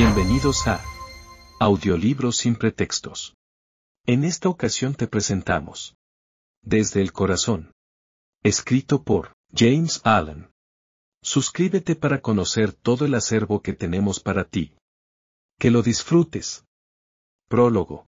Bienvenidos a Audiolibros sin pretextos. En esta ocasión te presentamos Desde el corazón. Escrito por James Allen. Suscríbete para conocer todo el acervo que tenemos para ti. Que lo disfrutes. Prólogo.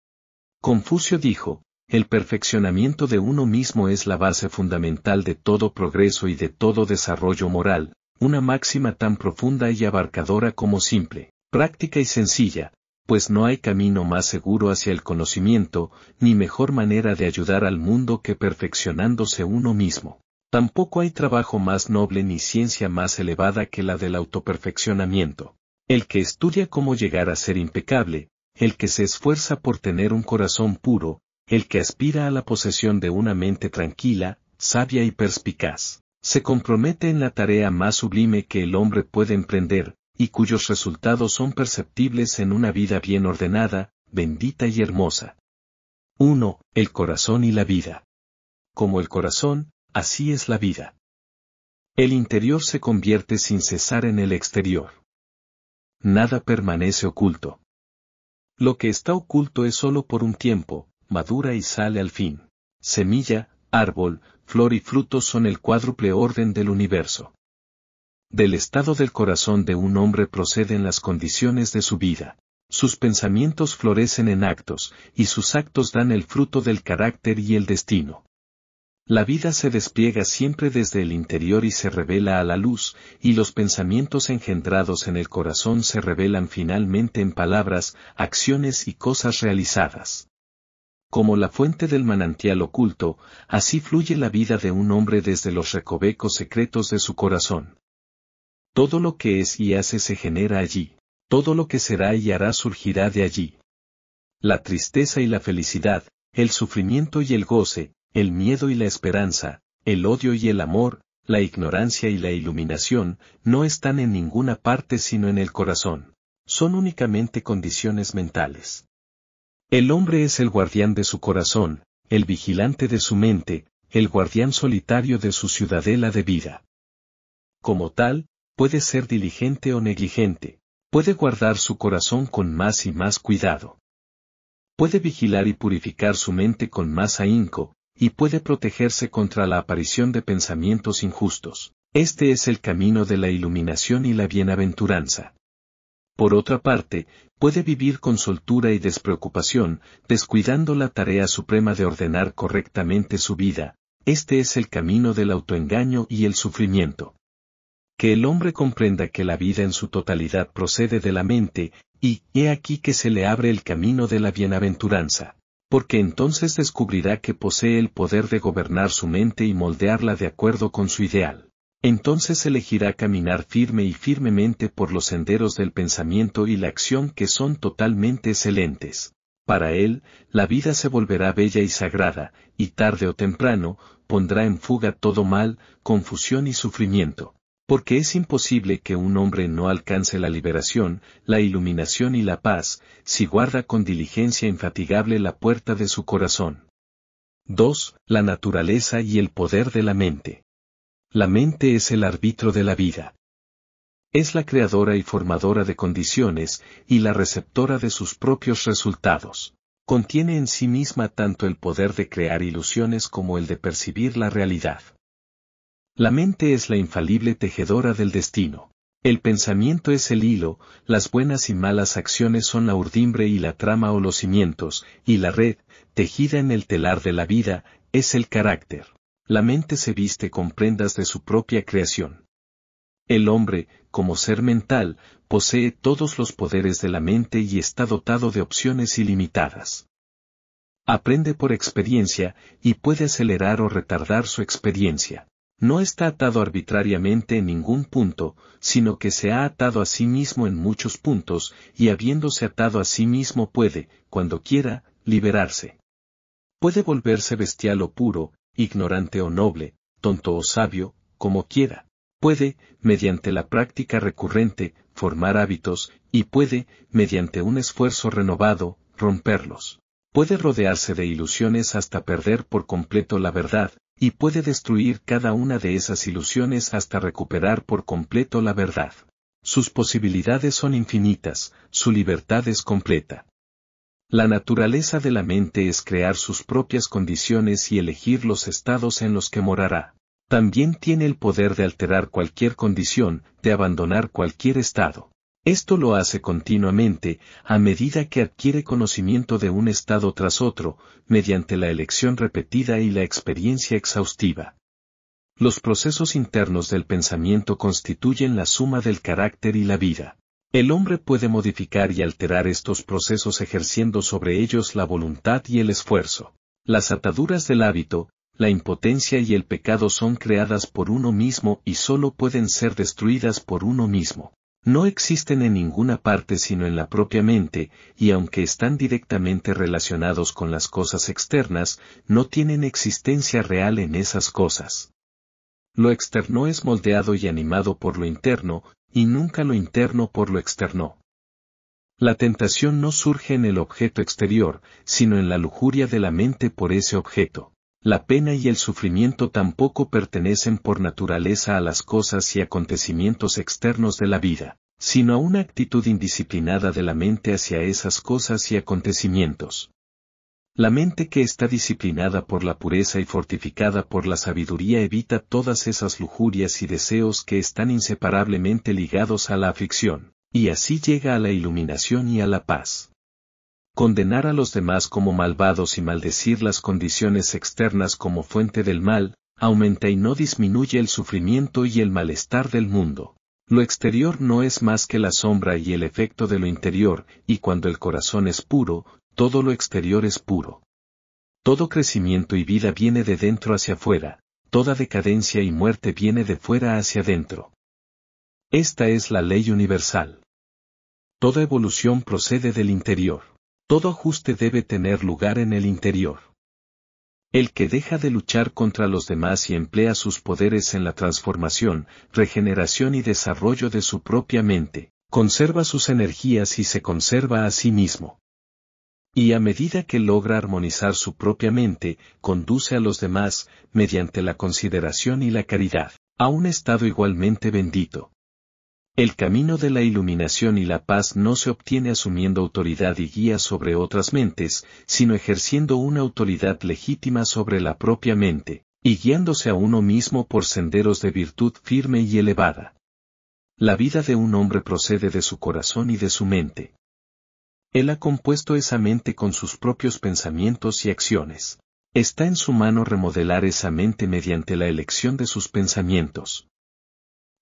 Confucio dijo, el perfeccionamiento de uno mismo es la base fundamental de todo progreso y de todo desarrollo moral, una máxima tan profunda y abarcadora como simple práctica y sencilla, pues no hay camino más seguro hacia el conocimiento, ni mejor manera de ayudar al mundo que perfeccionándose uno mismo. Tampoco hay trabajo más noble ni ciencia más elevada que la del autoperfeccionamiento. El que estudia cómo llegar a ser impecable, el que se esfuerza por tener un corazón puro, el que aspira a la posesión de una mente tranquila, sabia y perspicaz, se compromete en la tarea más sublime que el hombre puede emprender, y cuyos resultados son perceptibles en una vida bien ordenada, bendita y hermosa. 1. El corazón y la vida. Como el corazón, así es la vida. El interior se convierte sin cesar en el exterior. Nada permanece oculto. Lo que está oculto es solo por un tiempo, madura y sale al fin. Semilla, árbol, flor y fruto son el cuádruple orden del universo. Del estado del corazón de un hombre proceden las condiciones de su vida. Sus pensamientos florecen en actos, y sus actos dan el fruto del carácter y el destino. La vida se despliega siempre desde el interior y se revela a la luz, y los pensamientos engendrados en el corazón se revelan finalmente en palabras, acciones y cosas realizadas. Como la fuente del manantial oculto, así fluye la vida de un hombre desde los recovecos secretos de su corazón. Todo lo que es y hace se genera allí. Todo lo que será y hará surgirá de allí. La tristeza y la felicidad, el sufrimiento y el goce, el miedo y la esperanza, el odio y el amor, la ignorancia y la iluminación, no están en ninguna parte sino en el corazón. Son únicamente condiciones mentales. El hombre es el guardián de su corazón, el vigilante de su mente, el guardián solitario de su ciudadela de vida. Como tal, puede ser diligente o negligente, puede guardar su corazón con más y más cuidado. Puede vigilar y purificar su mente con más ahínco, y puede protegerse contra la aparición de pensamientos injustos. Este es el camino de la iluminación y la bienaventuranza. Por otra parte, puede vivir con soltura y despreocupación, descuidando la tarea suprema de ordenar correctamente su vida. Este es el camino del autoengaño y el sufrimiento que el hombre comprenda que la vida en su totalidad procede de la mente, y he aquí que se le abre el camino de la bienaventuranza, porque entonces descubrirá que posee el poder de gobernar su mente y moldearla de acuerdo con su ideal. Entonces elegirá caminar firme y firmemente por los senderos del pensamiento y la acción que son totalmente excelentes. Para él, la vida se volverá bella y sagrada, y tarde o temprano, pondrá en fuga todo mal, confusión y sufrimiento. Porque es imposible que un hombre no alcance la liberación, la iluminación y la paz, si guarda con diligencia infatigable la puerta de su corazón. 2. La naturaleza y el poder de la mente. La mente es el árbitro de la vida. Es la creadora y formadora de condiciones y la receptora de sus propios resultados. Contiene en sí misma tanto el poder de crear ilusiones como el de percibir la realidad. La mente es la infalible tejedora del destino. El pensamiento es el hilo, las buenas y malas acciones son la urdimbre y la trama o los cimientos, y la red, tejida en el telar de la vida, es el carácter. La mente se viste con prendas de su propia creación. El hombre, como ser mental, posee todos los poderes de la mente y está dotado de opciones ilimitadas. Aprende por experiencia y puede acelerar o retardar su experiencia no está atado arbitrariamente en ningún punto, sino que se ha atado a sí mismo en muchos puntos, y habiéndose atado a sí mismo puede, cuando quiera, liberarse. Puede volverse bestial o puro, ignorante o noble, tonto o sabio, como quiera. Puede, mediante la práctica recurrente, formar hábitos, y puede, mediante un esfuerzo renovado, romperlos. Puede rodearse de ilusiones hasta perder por completo la verdad, y puede destruir cada una de esas ilusiones hasta recuperar por completo la verdad. Sus posibilidades son infinitas, su libertad es completa. La naturaleza de la mente es crear sus propias condiciones y elegir los estados en los que morará. También tiene el poder de alterar cualquier condición, de abandonar cualquier estado. Esto lo hace continuamente, a medida que adquiere conocimiento de un estado tras otro, mediante la elección repetida y la experiencia exhaustiva. Los procesos internos del pensamiento constituyen la suma del carácter y la vida. El hombre puede modificar y alterar estos procesos ejerciendo sobre ellos la voluntad y el esfuerzo. Las ataduras del hábito, la impotencia y el pecado son creadas por uno mismo y solo pueden ser destruidas por uno mismo no existen en ninguna parte sino en la propia mente, y aunque están directamente relacionados con las cosas externas, no tienen existencia real en esas cosas. Lo externo es moldeado y animado por lo interno, y nunca lo interno por lo externo. La tentación no surge en el objeto exterior, sino en la lujuria de la mente por ese objeto. La pena y el sufrimiento tampoco pertenecen por naturaleza a las cosas y acontecimientos externos de la vida, sino a una actitud indisciplinada de la mente hacia esas cosas y acontecimientos. La mente que está disciplinada por la pureza y fortificada por la sabiduría evita todas esas lujurias y deseos que están inseparablemente ligados a la aflicción, y así llega a la iluminación y a la paz. Condenar a los demás como malvados y maldecir las condiciones externas como fuente del mal, aumenta y no disminuye el sufrimiento y el malestar del mundo. Lo exterior no es más que la sombra y el efecto de lo interior, y cuando el corazón es puro, todo lo exterior es puro. Todo crecimiento y vida viene de dentro hacia afuera, toda decadencia y muerte viene de fuera hacia adentro. Esta es la ley universal. Toda evolución procede del interior. Todo ajuste debe tener lugar en el interior. El que deja de luchar contra los demás y emplea sus poderes en la transformación, regeneración y desarrollo de su propia mente, conserva sus energías y se conserva a sí mismo. Y a medida que logra armonizar su propia mente, conduce a los demás, mediante la consideración y la caridad, a un estado igualmente bendito. El camino de la iluminación y la paz no se obtiene asumiendo autoridad y guía sobre otras mentes, sino ejerciendo una autoridad legítima sobre la propia mente, y guiándose a uno mismo por senderos de virtud firme y elevada. La vida de un hombre procede de su corazón y de su mente. Él ha compuesto esa mente con sus propios pensamientos y acciones. Está en su mano remodelar esa mente mediante la elección de sus pensamientos.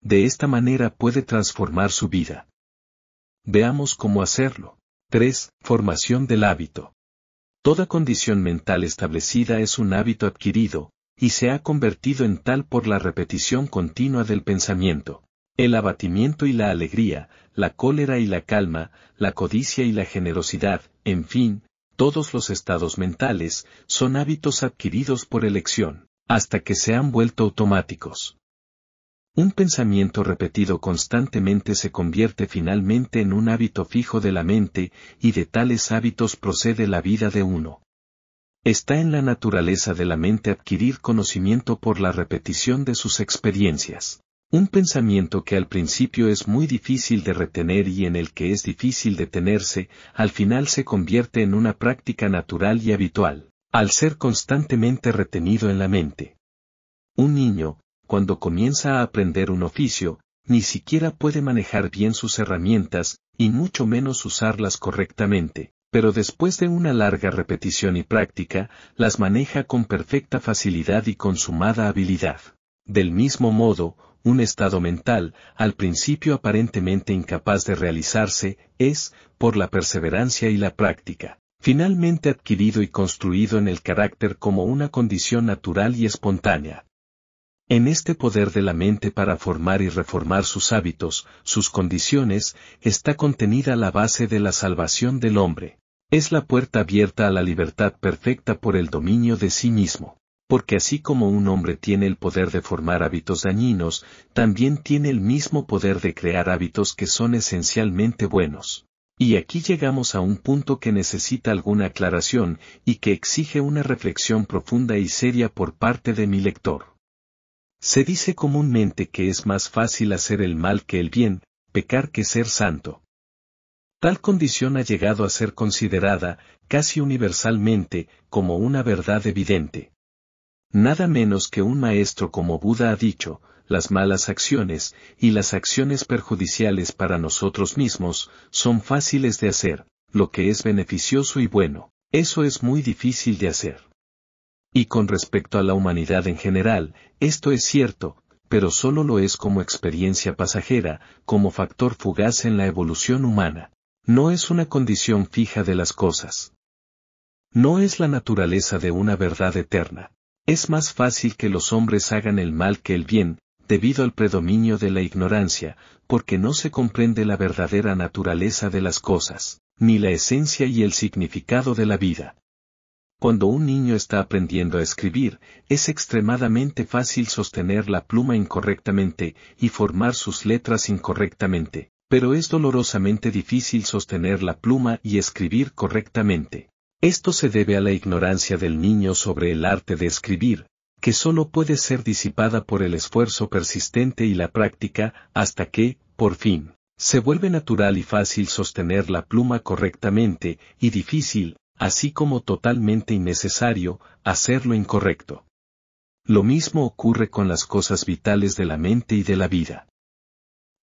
De esta manera puede transformar su vida. Veamos cómo hacerlo. 3. Formación del hábito. Toda condición mental establecida es un hábito adquirido, y se ha convertido en tal por la repetición continua del pensamiento. El abatimiento y la alegría, la cólera y la calma, la codicia y la generosidad, en fin, todos los estados mentales, son hábitos adquiridos por elección, hasta que se han vuelto automáticos. Un pensamiento repetido constantemente se convierte finalmente en un hábito fijo de la mente, y de tales hábitos procede la vida de uno. Está en la naturaleza de la mente adquirir conocimiento por la repetición de sus experiencias. Un pensamiento que al principio es muy difícil de retener y en el que es difícil detenerse, al final se convierte en una práctica natural y habitual, al ser constantemente retenido en la mente. Un niño, cuando comienza a aprender un oficio, ni siquiera puede manejar bien sus herramientas, y mucho menos usarlas correctamente, pero después de una larga repetición y práctica, las maneja con perfecta facilidad y consumada habilidad. Del mismo modo, un estado mental, al principio aparentemente incapaz de realizarse, es, por la perseverancia y la práctica, finalmente adquirido y construido en el carácter como una condición natural y espontánea, en este poder de la mente para formar y reformar sus hábitos, sus condiciones, está contenida la base de la salvación del hombre. Es la puerta abierta a la libertad perfecta por el dominio de sí mismo. Porque así como un hombre tiene el poder de formar hábitos dañinos, también tiene el mismo poder de crear hábitos que son esencialmente buenos. Y aquí llegamos a un punto que necesita alguna aclaración y que exige una reflexión profunda y seria por parte de mi lector. Se dice comúnmente que es más fácil hacer el mal que el bien, pecar que ser santo. Tal condición ha llegado a ser considerada, casi universalmente, como una verdad evidente. Nada menos que un maestro como Buda ha dicho, las malas acciones, y las acciones perjudiciales para nosotros mismos, son fáciles de hacer, lo que es beneficioso y bueno, eso es muy difícil de hacer. Y con respecto a la humanidad en general, esto es cierto, pero solo lo es como experiencia pasajera, como factor fugaz en la evolución humana. No es una condición fija de las cosas. No es la naturaleza de una verdad eterna. Es más fácil que los hombres hagan el mal que el bien, debido al predominio de la ignorancia, porque no se comprende la verdadera naturaleza de las cosas, ni la esencia y el significado de la vida. Cuando un niño está aprendiendo a escribir, es extremadamente fácil sostener la pluma incorrectamente y formar sus letras incorrectamente, pero es dolorosamente difícil sostener la pluma y escribir correctamente. Esto se debe a la ignorancia del niño sobre el arte de escribir, que solo puede ser disipada por el esfuerzo persistente y la práctica hasta que, por fin, se vuelve natural y fácil sostener la pluma correctamente y difícil, así como totalmente innecesario, hacer lo incorrecto. Lo mismo ocurre con las cosas vitales de la mente y de la vida.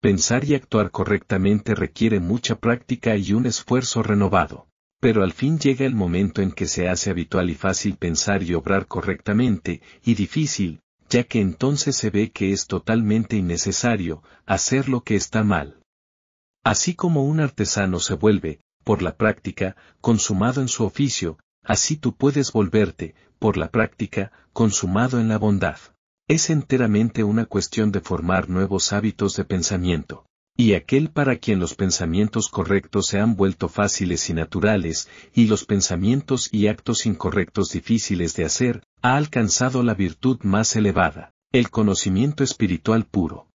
Pensar y actuar correctamente requiere mucha práctica y un esfuerzo renovado. Pero al fin llega el momento en que se hace habitual y fácil pensar y obrar correctamente, y difícil, ya que entonces se ve que es totalmente innecesario hacer lo que está mal. Así como un artesano se vuelve, por la práctica, consumado en su oficio, así tú puedes volverte, por la práctica, consumado en la bondad. Es enteramente una cuestión de formar nuevos hábitos de pensamiento. Y aquel para quien los pensamientos correctos se han vuelto fáciles y naturales, y los pensamientos y actos incorrectos difíciles de hacer, ha alcanzado la virtud más elevada, el conocimiento espiritual puro.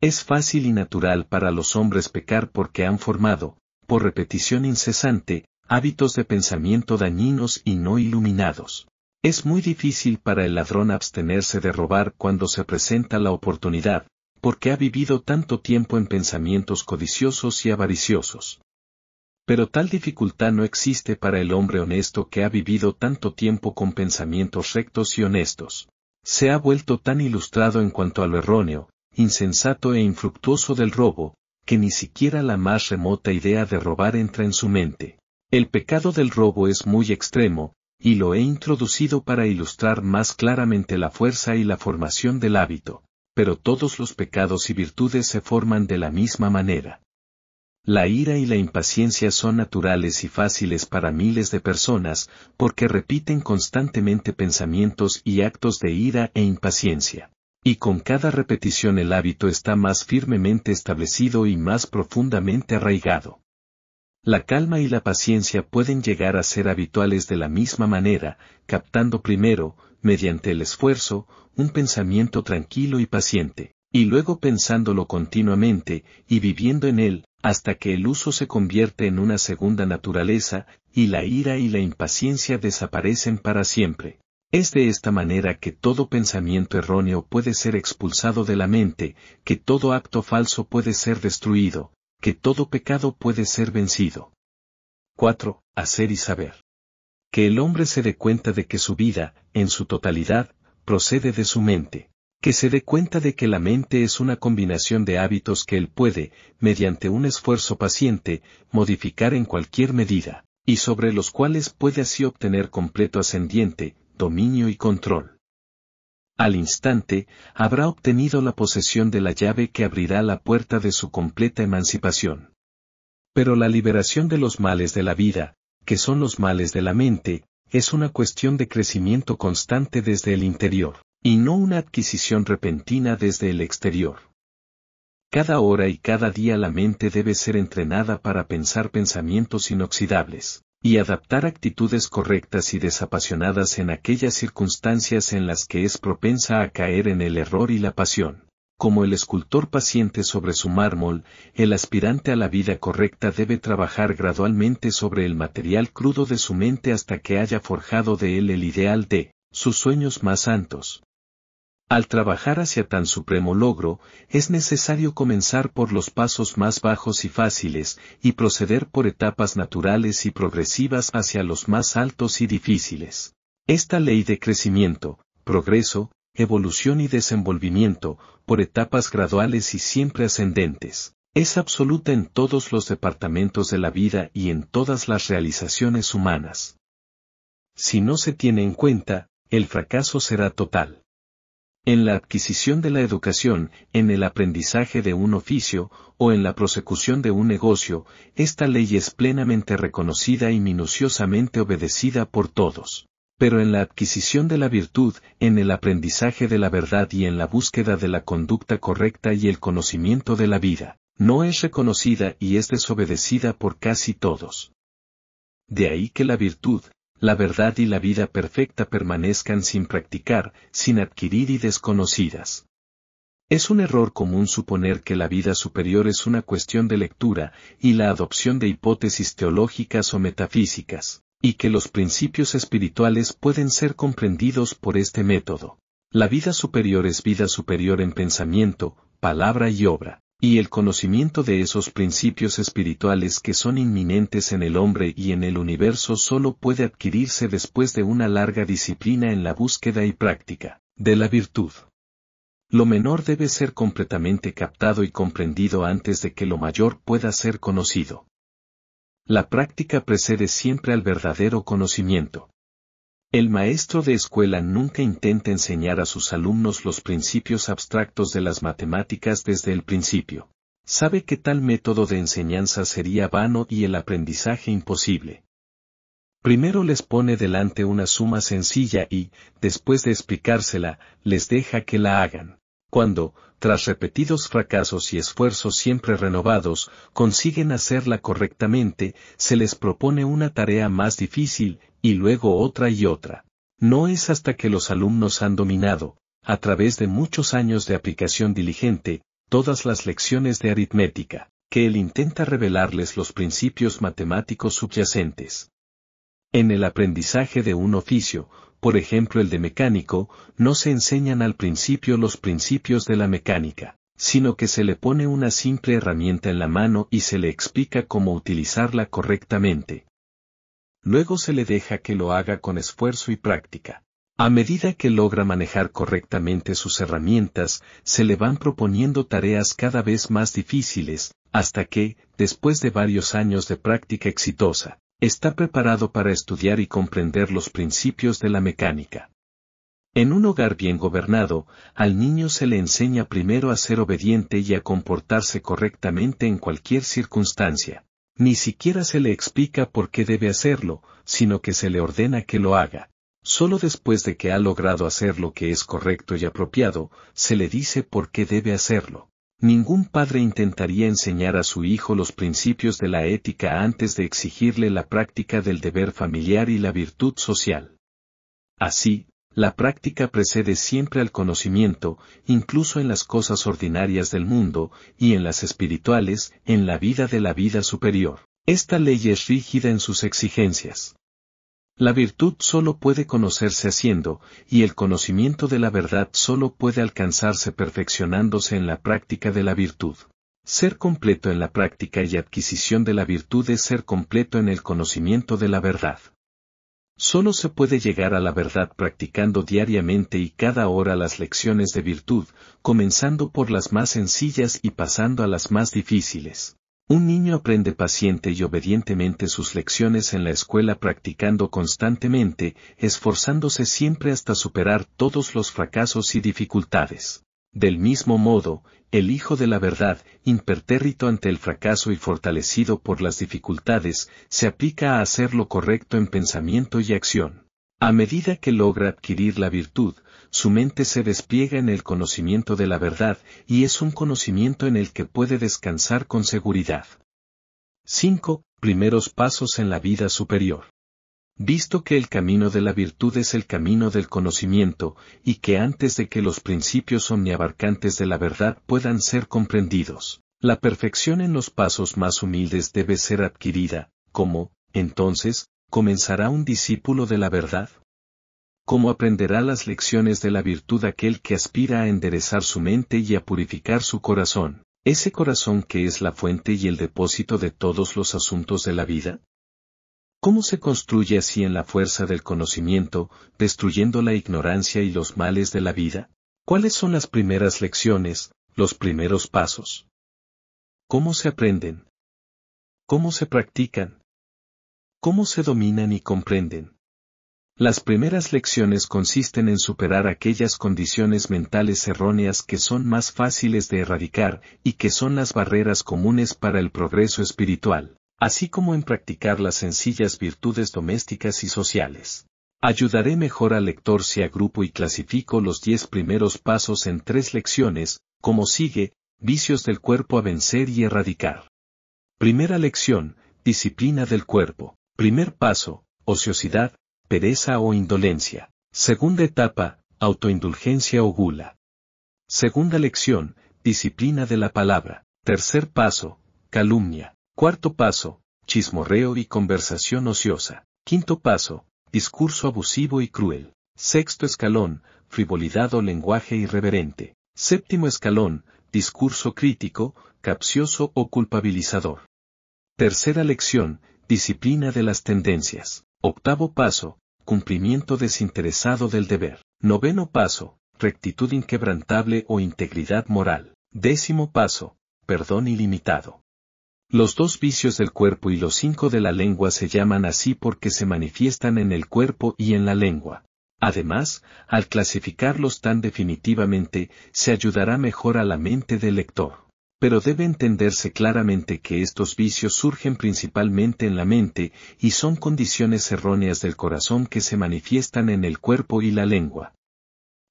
Es fácil y natural para los hombres pecar porque han formado, por repetición incesante, hábitos de pensamiento dañinos y no iluminados. Es muy difícil para el ladrón abstenerse de robar cuando se presenta la oportunidad, porque ha vivido tanto tiempo en pensamientos codiciosos y avariciosos. Pero tal dificultad no existe para el hombre honesto que ha vivido tanto tiempo con pensamientos rectos y honestos. Se ha vuelto tan ilustrado en cuanto a lo erróneo, insensato e infructuoso del robo, que ni siquiera la más remota idea de robar entra en su mente. El pecado del robo es muy extremo, y lo he introducido para ilustrar más claramente la fuerza y la formación del hábito, pero todos los pecados y virtudes se forman de la misma manera. La ira y la impaciencia son naturales y fáciles para miles de personas porque repiten constantemente pensamientos y actos de ira e impaciencia. Y con cada repetición el hábito está más firmemente establecido y más profundamente arraigado. La calma y la paciencia pueden llegar a ser habituales de la misma manera, captando primero, mediante el esfuerzo, un pensamiento tranquilo y paciente, y luego pensándolo continuamente, y viviendo en él, hasta que el uso se convierte en una segunda naturaleza, y la ira y la impaciencia desaparecen para siempre. Es de esta manera que todo pensamiento erróneo puede ser expulsado de la mente, que todo acto falso puede ser destruido, que todo pecado puede ser vencido. 4. Hacer y saber. Que el hombre se dé cuenta de que su vida, en su totalidad, procede de su mente. Que se dé cuenta de que la mente es una combinación de hábitos que él puede, mediante un esfuerzo paciente, modificar en cualquier medida, y sobre los cuales puede así obtener completo ascendiente, dominio y control. Al instante, habrá obtenido la posesión de la llave que abrirá la puerta de su completa emancipación. Pero la liberación de los males de la vida, que son los males de la mente, es una cuestión de crecimiento constante desde el interior, y no una adquisición repentina desde el exterior. Cada hora y cada día la mente debe ser entrenada para pensar pensamientos inoxidables y adaptar actitudes correctas y desapasionadas en aquellas circunstancias en las que es propensa a caer en el error y la pasión. Como el escultor paciente sobre su mármol, el aspirante a la vida correcta debe trabajar gradualmente sobre el material crudo de su mente hasta que haya forjado de él el ideal de sus sueños más santos. Al trabajar hacia tan supremo logro, es necesario comenzar por los pasos más bajos y fáciles, y proceder por etapas naturales y progresivas hacia los más altos y difíciles. Esta ley de crecimiento, progreso, evolución y desenvolvimiento, por etapas graduales y siempre ascendentes, es absoluta en todos los departamentos de la vida y en todas las realizaciones humanas. Si no se tiene en cuenta, el fracaso será total en la adquisición de la educación, en el aprendizaje de un oficio, o en la prosecución de un negocio, esta ley es plenamente reconocida y minuciosamente obedecida por todos. Pero en la adquisición de la virtud, en el aprendizaje de la verdad y en la búsqueda de la conducta correcta y el conocimiento de la vida, no es reconocida y es desobedecida por casi todos. De ahí que la virtud, la verdad y la vida perfecta permanezcan sin practicar, sin adquirir y desconocidas. Es un error común suponer que la vida superior es una cuestión de lectura y la adopción de hipótesis teológicas o metafísicas, y que los principios espirituales pueden ser comprendidos por este método. La vida superior es vida superior en pensamiento, palabra y obra. Y el conocimiento de esos principios espirituales que son inminentes en el hombre y en el universo solo puede adquirirse después de una larga disciplina en la búsqueda y práctica de la virtud. Lo menor debe ser completamente captado y comprendido antes de que lo mayor pueda ser conocido. La práctica precede siempre al verdadero conocimiento. El maestro de escuela nunca intenta enseñar a sus alumnos los principios abstractos de las matemáticas desde el principio. Sabe que tal método de enseñanza sería vano y el aprendizaje imposible. Primero les pone delante una suma sencilla y, después de explicársela, les deja que la hagan. Cuando, tras repetidos fracasos y esfuerzos siempre renovados, consiguen hacerla correctamente, se les propone una tarea más difícil y luego otra y otra. No es hasta que los alumnos han dominado, a través de muchos años de aplicación diligente, todas las lecciones de aritmética, que él intenta revelarles los principios matemáticos subyacentes. En el aprendizaje de un oficio, por ejemplo el de mecánico, no se enseñan al principio los principios de la mecánica, sino que se le pone una simple herramienta en la mano y se le explica cómo utilizarla correctamente, luego se le deja que lo haga con esfuerzo y práctica. A medida que logra manejar correctamente sus herramientas, se le van proponiendo tareas cada vez más difíciles, hasta que, después de varios años de práctica exitosa, está preparado para estudiar y comprender los principios de la mecánica. En un hogar bien gobernado, al niño se le enseña primero a ser obediente y a comportarse correctamente en cualquier circunstancia. Ni siquiera se le explica por qué debe hacerlo, sino que se le ordena que lo haga. Solo después de que ha logrado hacer lo que es correcto y apropiado, se le dice por qué debe hacerlo. Ningún padre intentaría enseñar a su hijo los principios de la ética antes de exigirle la práctica del deber familiar y la virtud social. Así, la práctica precede siempre al conocimiento, incluso en las cosas ordinarias del mundo, y en las espirituales, en la vida de la vida superior. Esta ley es rígida en sus exigencias. La virtud solo puede conocerse haciendo, y el conocimiento de la verdad solo puede alcanzarse perfeccionándose en la práctica de la virtud. Ser completo en la práctica y adquisición de la virtud es ser completo en el conocimiento de la verdad. Solo se puede llegar a la verdad practicando diariamente y cada hora las lecciones de virtud, comenzando por las más sencillas y pasando a las más difíciles. Un niño aprende paciente y obedientemente sus lecciones en la escuela practicando constantemente, esforzándose siempre hasta superar todos los fracasos y dificultades. Del mismo modo, el Hijo de la Verdad, impertérrito ante el fracaso y fortalecido por las dificultades, se aplica a hacer lo correcto en pensamiento y acción. A medida que logra adquirir la virtud, su mente se despliega en el conocimiento de la verdad y es un conocimiento en el que puede descansar con seguridad. 5. Primeros pasos en la vida superior visto que el camino de la virtud es el camino del conocimiento, y que antes de que los principios omniabarcantes de la verdad puedan ser comprendidos, la perfección en los pasos más humildes debe ser adquirida, como, entonces, comenzará un discípulo de la verdad? ¿Cómo aprenderá las lecciones de la virtud aquel que aspira a enderezar su mente y a purificar su corazón, ese corazón que es la fuente y el depósito de todos los asuntos de la vida? ¿Cómo se construye así en la fuerza del conocimiento, destruyendo la ignorancia y los males de la vida? ¿Cuáles son las primeras lecciones, los primeros pasos? ¿Cómo se aprenden? ¿Cómo se practican? ¿Cómo se dominan y comprenden? Las primeras lecciones consisten en superar aquellas condiciones mentales erróneas que son más fáciles de erradicar y que son las barreras comunes para el progreso espiritual así como en practicar las sencillas virtudes domésticas y sociales. Ayudaré mejor al lector si agrupo y clasifico los diez primeros pasos en tres lecciones, como sigue, vicios del cuerpo a vencer y erradicar. Primera lección, disciplina del cuerpo. Primer paso, ociosidad, pereza o indolencia. Segunda etapa, autoindulgencia o gula. Segunda lección, disciplina de la palabra. Tercer paso, calumnia. Cuarto paso, chismorreo y conversación ociosa. Quinto paso, discurso abusivo y cruel. Sexto escalón, frivolidad o lenguaje irreverente. Séptimo escalón, discurso crítico, capcioso o culpabilizador. Tercera lección, disciplina de las tendencias. Octavo paso, cumplimiento desinteresado del deber. Noveno paso, rectitud inquebrantable o integridad moral. Décimo paso, perdón ilimitado. Los dos vicios del cuerpo y los cinco de la lengua se llaman así porque se manifiestan en el cuerpo y en la lengua. Además, al clasificarlos tan definitivamente, se ayudará mejor a la mente del lector. Pero debe entenderse claramente que estos vicios surgen principalmente en la mente y son condiciones erróneas del corazón que se manifiestan en el cuerpo y la lengua.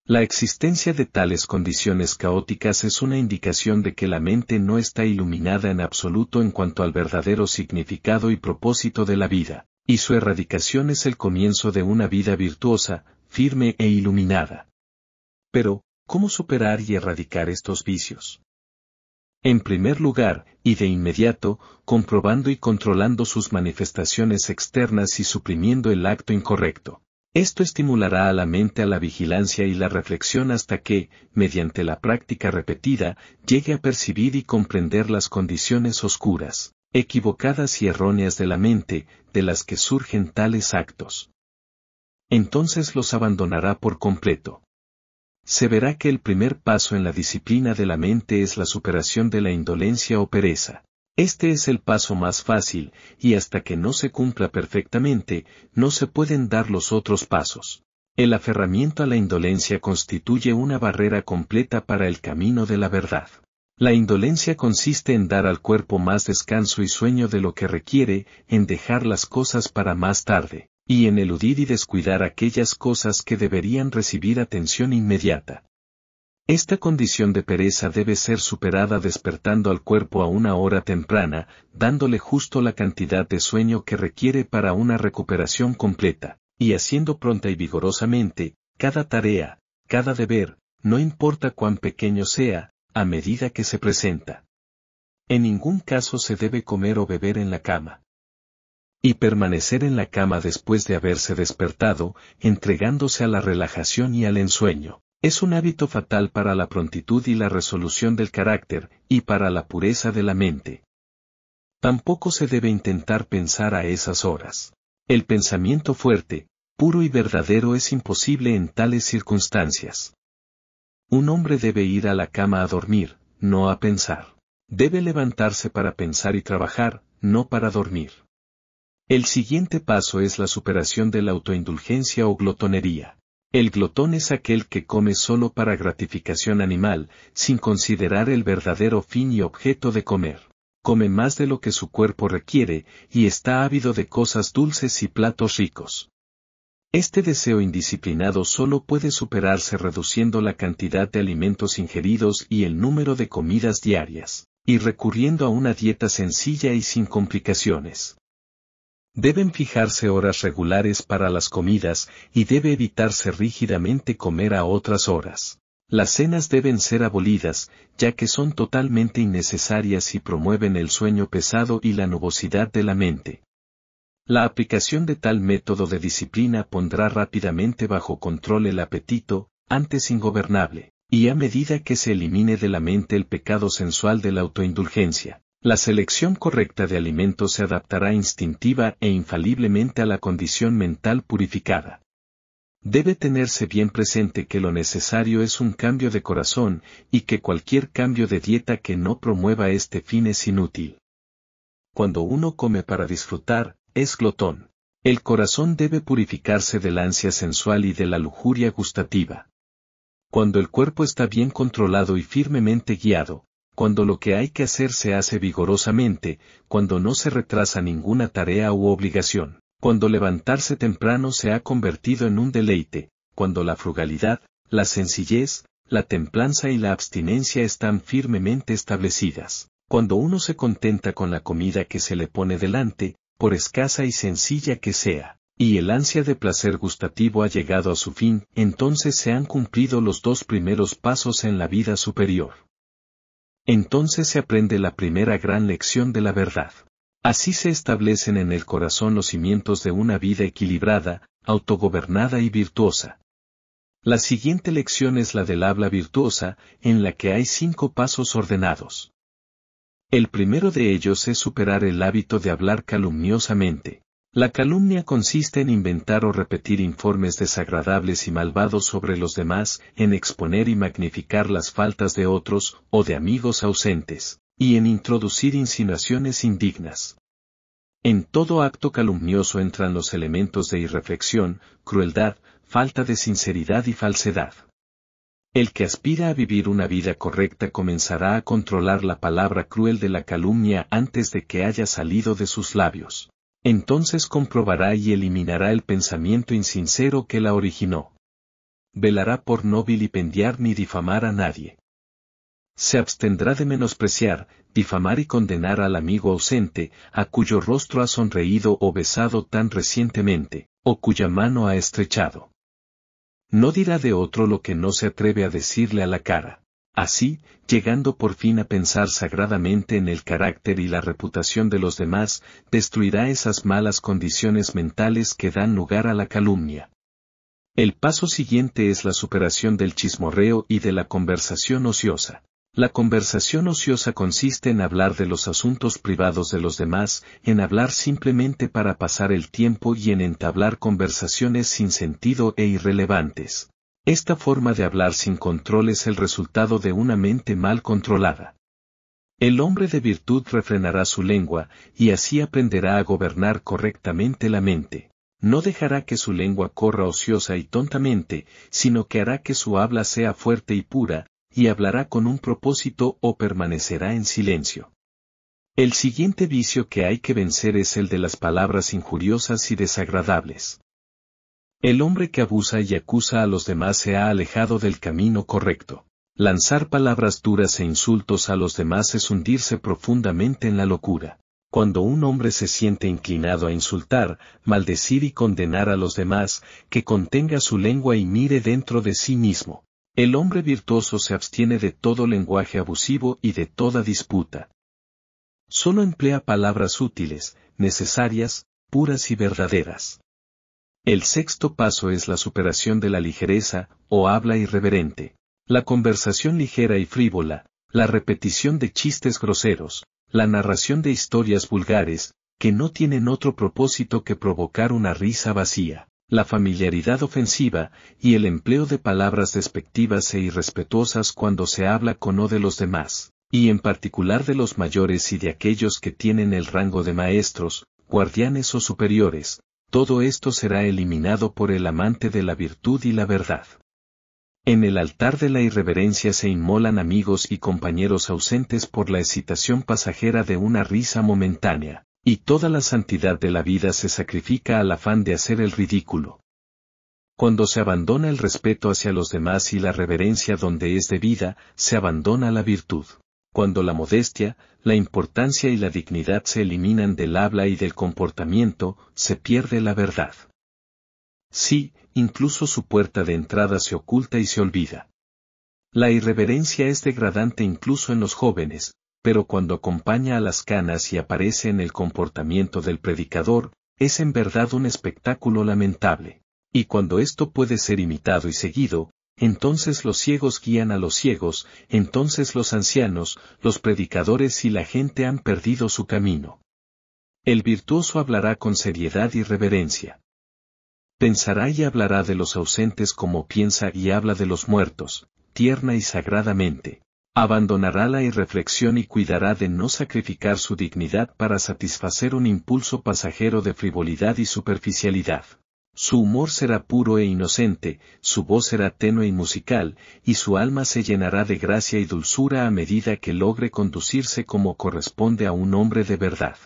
La existencia de tales condiciones caóticas es una indicación de que la mente no está iluminada en absoluto en cuanto al verdadero significado y propósito de la vida, y su erradicación es el comienzo de una vida virtuosa, firme e iluminada. Pero, ¿cómo superar y erradicar estos vicios? En primer lugar, y de inmediato, comprobando y controlando sus manifestaciones externas y suprimiendo el acto incorrecto. Esto estimulará a la mente a la vigilancia y la reflexión hasta que, mediante la práctica repetida, llegue a percibir y comprender las condiciones oscuras, equivocadas y erróneas de la mente, de las que surgen tales actos. Entonces los abandonará por completo. Se verá que el primer paso en la disciplina de la mente es la superación de la indolencia o pereza. Este es el paso más fácil, y hasta que no se cumpla perfectamente, no se pueden dar los otros pasos. El aferramiento a la indolencia constituye una barrera completa para el camino de la verdad. La indolencia consiste en dar al cuerpo más descanso y sueño de lo que requiere, en dejar las cosas para más tarde, y en eludir y descuidar aquellas cosas que deberían recibir atención inmediata. Esta condición de pereza debe ser superada despertando al cuerpo a una hora temprana, dándole justo la cantidad de sueño que requiere para una recuperación completa, y haciendo pronta y vigorosamente, cada tarea, cada deber, no importa cuán pequeño sea, a medida que se presenta. En ningún caso se debe comer o beber en la cama. Y permanecer en la cama después de haberse despertado, entregándose a la relajación y al ensueño. Es un hábito fatal para la prontitud y la resolución del carácter, y para la pureza de la mente. Tampoco se debe intentar pensar a esas horas. El pensamiento fuerte, puro y verdadero es imposible en tales circunstancias. Un hombre debe ir a la cama a dormir, no a pensar. Debe levantarse para pensar y trabajar, no para dormir. El siguiente paso es la superación de la autoindulgencia o glotonería. El glotón es aquel que come solo para gratificación animal, sin considerar el verdadero fin y objeto de comer. Come más de lo que su cuerpo requiere, y está ávido de cosas dulces y platos ricos. Este deseo indisciplinado solo puede superarse reduciendo la cantidad de alimentos ingeridos y el número de comidas diarias, y recurriendo a una dieta sencilla y sin complicaciones. Deben fijarse horas regulares para las comidas y debe evitarse rígidamente comer a otras horas. Las cenas deben ser abolidas, ya que son totalmente innecesarias y promueven el sueño pesado y la nubosidad de la mente. La aplicación de tal método de disciplina pondrá rápidamente bajo control el apetito, antes ingobernable, y a medida que se elimine de la mente el pecado sensual de la autoindulgencia, la selección correcta de alimentos se adaptará instintiva e infaliblemente a la condición mental purificada. Debe tenerse bien presente que lo necesario es un cambio de corazón y que cualquier cambio de dieta que no promueva este fin es inútil. Cuando uno come para disfrutar, es glotón. El corazón debe purificarse de la ansia sensual y de la lujuria gustativa. Cuando el cuerpo está bien controlado y firmemente guiado, cuando lo que hay que hacer se hace vigorosamente, cuando no se retrasa ninguna tarea u obligación, cuando levantarse temprano se ha convertido en un deleite, cuando la frugalidad, la sencillez, la templanza y la abstinencia están firmemente establecidas, cuando uno se contenta con la comida que se le pone delante, por escasa y sencilla que sea, y el ansia de placer gustativo ha llegado a su fin, entonces se han cumplido los dos primeros pasos en la vida superior. Entonces se aprende la primera gran lección de la verdad. Así se establecen en el corazón los cimientos de una vida equilibrada, autogobernada y virtuosa. La siguiente lección es la del habla virtuosa, en la que hay cinco pasos ordenados. El primero de ellos es superar el hábito de hablar calumniosamente. La calumnia consiste en inventar o repetir informes desagradables y malvados sobre los demás, en exponer y magnificar las faltas de otros o de amigos ausentes, y en introducir insinuaciones indignas. En todo acto calumnioso entran los elementos de irreflexión, crueldad, falta de sinceridad y falsedad. El que aspira a vivir una vida correcta comenzará a controlar la palabra cruel de la calumnia antes de que haya salido de sus labios entonces comprobará y eliminará el pensamiento insincero que la originó. Velará por no vilipendiar ni difamar a nadie. Se abstendrá de menospreciar, difamar y condenar al amigo ausente, a cuyo rostro ha sonreído o besado tan recientemente, o cuya mano ha estrechado. No dirá de otro lo que no se atreve a decirle a la cara. Así, llegando por fin a pensar sagradamente en el carácter y la reputación de los demás, destruirá esas malas condiciones mentales que dan lugar a la calumnia. El paso siguiente es la superación del chismorreo y de la conversación ociosa. La conversación ociosa consiste en hablar de los asuntos privados de los demás, en hablar simplemente para pasar el tiempo y en entablar conversaciones sin sentido e irrelevantes. Esta forma de hablar sin control es el resultado de una mente mal controlada. El hombre de virtud refrenará su lengua, y así aprenderá a gobernar correctamente la mente. No dejará que su lengua corra ociosa y tontamente, sino que hará que su habla sea fuerte y pura, y hablará con un propósito o permanecerá en silencio. El siguiente vicio que hay que vencer es el de las palabras injuriosas y desagradables. El hombre que abusa y acusa a los demás se ha alejado del camino correcto. Lanzar palabras duras e insultos a los demás es hundirse profundamente en la locura. Cuando un hombre se siente inclinado a insultar, maldecir y condenar a los demás, que contenga su lengua y mire dentro de sí mismo. El hombre virtuoso se abstiene de todo lenguaje abusivo y de toda disputa. Solo emplea palabras útiles, necesarias, puras y verdaderas. El sexto paso es la superación de la ligereza, o habla irreverente. La conversación ligera y frívola, la repetición de chistes groseros, la narración de historias vulgares, que no tienen otro propósito que provocar una risa vacía, la familiaridad ofensiva, y el empleo de palabras despectivas e irrespetuosas cuando se habla con o de los demás, y en particular de los mayores y de aquellos que tienen el rango de maestros, guardianes o superiores, todo esto será eliminado por el amante de la virtud y la verdad. En el altar de la irreverencia se inmolan amigos y compañeros ausentes por la excitación pasajera de una risa momentánea, y toda la santidad de la vida se sacrifica al afán de hacer el ridículo. Cuando se abandona el respeto hacia los demás y la reverencia donde es debida, se abandona la virtud cuando la modestia, la importancia y la dignidad se eliminan del habla y del comportamiento, se pierde la verdad. Sí, incluso su puerta de entrada se oculta y se olvida. La irreverencia es degradante incluso en los jóvenes, pero cuando acompaña a las canas y aparece en el comportamiento del predicador, es en verdad un espectáculo lamentable. Y cuando esto puede ser imitado y seguido, entonces los ciegos guían a los ciegos, entonces los ancianos, los predicadores y la gente han perdido su camino. El virtuoso hablará con seriedad y reverencia. Pensará y hablará de los ausentes como piensa y habla de los muertos, tierna y sagradamente. Abandonará la irreflexión y cuidará de no sacrificar su dignidad para satisfacer un impulso pasajero de frivolidad y superficialidad. Su humor será puro e inocente, su voz será tenue y musical, y su alma se llenará de gracia y dulzura a medida que logre conducirse como corresponde a un hombre de verdad.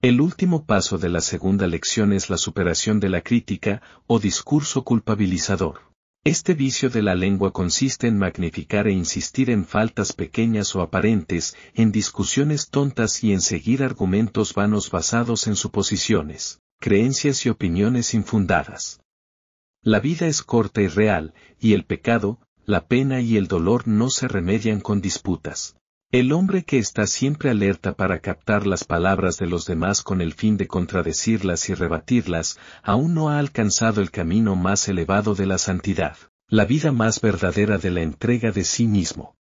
El último paso de la segunda lección es la superación de la crítica o discurso culpabilizador. Este vicio de la lengua consiste en magnificar e insistir en faltas pequeñas o aparentes, en discusiones tontas y en seguir argumentos vanos basados en suposiciones creencias y opiniones infundadas. La vida es corta y real, y el pecado, la pena y el dolor no se remedian con disputas. El hombre que está siempre alerta para captar las palabras de los demás con el fin de contradecirlas y rebatirlas, aún no ha alcanzado el camino más elevado de la santidad, la vida más verdadera de la entrega de sí mismo.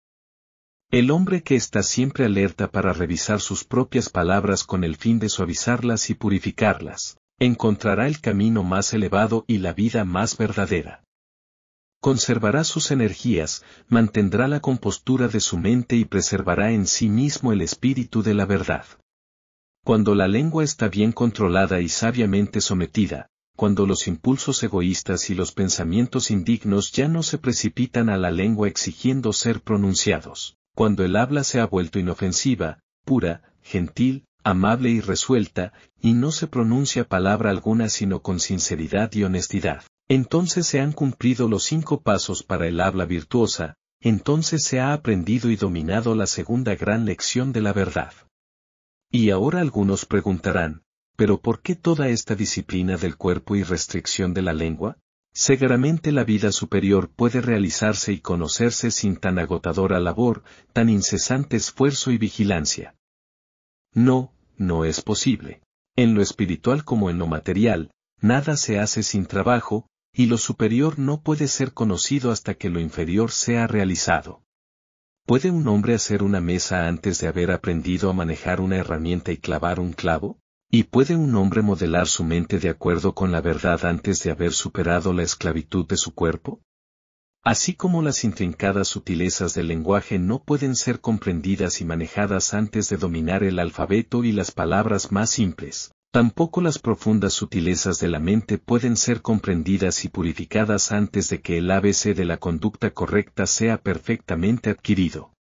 El hombre que está siempre alerta para revisar sus propias palabras con el fin de suavizarlas y purificarlas, encontrará el camino más elevado y la vida más verdadera. Conservará sus energías, mantendrá la compostura de su mente y preservará en sí mismo el espíritu de la verdad. Cuando la lengua está bien controlada y sabiamente sometida, cuando los impulsos egoístas y los pensamientos indignos ya no se precipitan a la lengua exigiendo ser pronunciados, cuando el habla se ha vuelto inofensiva, pura, gentil, amable y resuelta, y no se pronuncia palabra alguna sino con sinceridad y honestidad. Entonces se han cumplido los cinco pasos para el habla virtuosa, entonces se ha aprendido y dominado la segunda gran lección de la verdad. Y ahora algunos preguntarán, ¿pero por qué toda esta disciplina del cuerpo y restricción de la lengua? Seguramente la vida superior puede realizarse y conocerse sin tan agotadora labor, tan incesante esfuerzo y vigilancia. No, no es posible. En lo espiritual como en lo material, nada se hace sin trabajo, y lo superior no puede ser conocido hasta que lo inferior sea realizado. ¿Puede un hombre hacer una mesa antes de haber aprendido a manejar una herramienta y clavar un clavo? ¿Y puede un hombre modelar su mente de acuerdo con la verdad antes de haber superado la esclavitud de su cuerpo? Así como las intrincadas sutilezas del lenguaje no pueden ser comprendidas y manejadas antes de dominar el alfabeto y las palabras más simples, tampoco las profundas sutilezas de la mente pueden ser comprendidas y purificadas antes de que el ABC de la conducta correcta sea perfectamente adquirido.